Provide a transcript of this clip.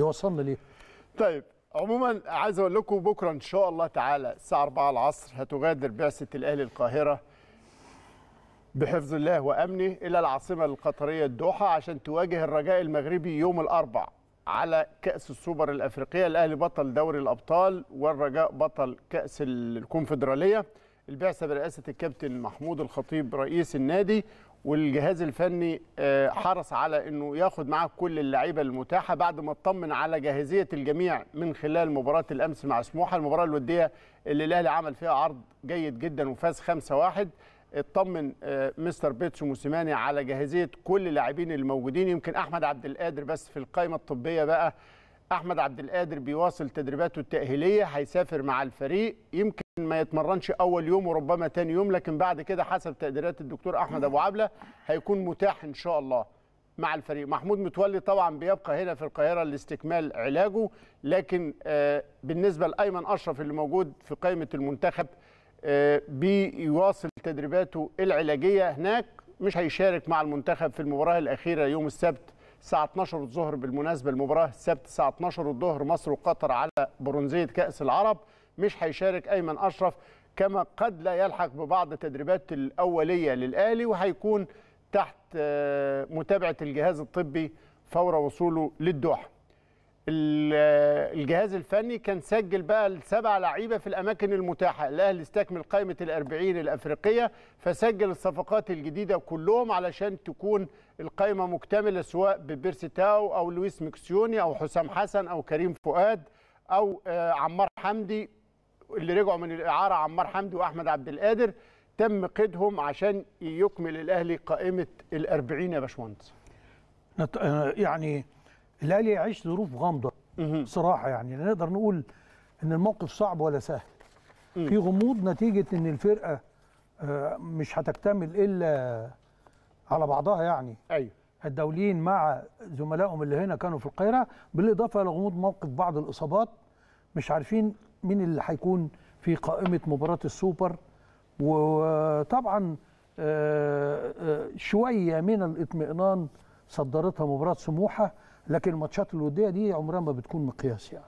يوصلنا ليه طيب عموما عايز اقول لكم بكره ان شاء الله تعالى الساعه 4 العصر هتغادر بعثه الاهلي القاهره بحفظ الله وامنه الى العاصمه القطريه الدوحه عشان تواجه الرجاء المغربي يوم الاربعاء على كاس السوبر الافريقيه الاهلي بطل دوري الابطال والرجاء بطل كاس الكونفدراليه البعثه برئاسه الكابتن محمود الخطيب رئيس النادي والجهاز الفني آه، حرص على انه ياخد معاه كل اللعيبه المتاحه بعد ما اطمن على جاهزيه الجميع من خلال مباراه الامس مع سموحه المباراه الوديه اللي الاهلي عمل فيها عرض جيد جدا وفاز 5-1 اطمن آه، مستر بيتسو موسيماني على جاهزيه كل اللاعبين الموجودين يمكن احمد عبد القادر بس في القائمه الطبيه بقى احمد عبد القادر بيواصل تدريباته التاهيليه هيسافر مع الفريق يمكن ما يتمرنش اول يوم وربما تاني يوم لكن بعد كده حسب تقديرات الدكتور احمد ابو عبله هيكون متاح ان شاء الله مع الفريق محمود متولي طبعا بيبقى هنا في القاهره لاستكمال علاجه لكن آه، بالنسبه لايمن اشرف اللي موجود في قائمه المنتخب آه، بيواصل تدريباته العلاجيه هناك مش هيشارك مع المنتخب في المباراه الاخيره يوم السبت الساعه 12 الظهر بالمناسبه المباراه السبت الساعه 12 الظهر مصر وقطر على برونزيه كاس العرب مش هيشارك ايمن اشرف كما قد لا يلحق ببعض التدريبات الاوليه للاهلي وهيكون تحت آه، متابعه الجهاز الطبي فور وصوله للدوحه. آه، الجهاز الفني كان سجل بقى السبع لعيبه في الاماكن المتاحه، الاهلي استكمل قائمه الأربعين الافريقيه فسجل الصفقات الجديده كلهم علشان تكون القائمه مكتمله سواء ببيرسيتاو او لويس مكسيوني او حسام حسن او كريم فؤاد او آه، عمار حمدي اللي رجعوا من الاعاره عمار حمدي واحمد عبد القادر تم قيدهم عشان يكمل الاهلي قائمه ال40 يا باشمهندس آه، يعني الاهلي يعيش ظروف غامضه صراحه يعني نقدر نقول ان الموقف صعب ولا سهل في غموض نتيجه ان الفرقه آه، مش هتكتمل الا على بعضها يعني ايوه الدوليين مع زملائهم اللي هنا كانوا في القاهره بالاضافه لغموض موقف بعض الاصابات مش عارفين مين اللي هيكون في قائمه مباراه السوبر وطبعا آه، آه، شويه من الاطمئنان صدرتها مباراه سموحه لكن الماتشات الوديه دي عمرها ما بتكون مقياس يعني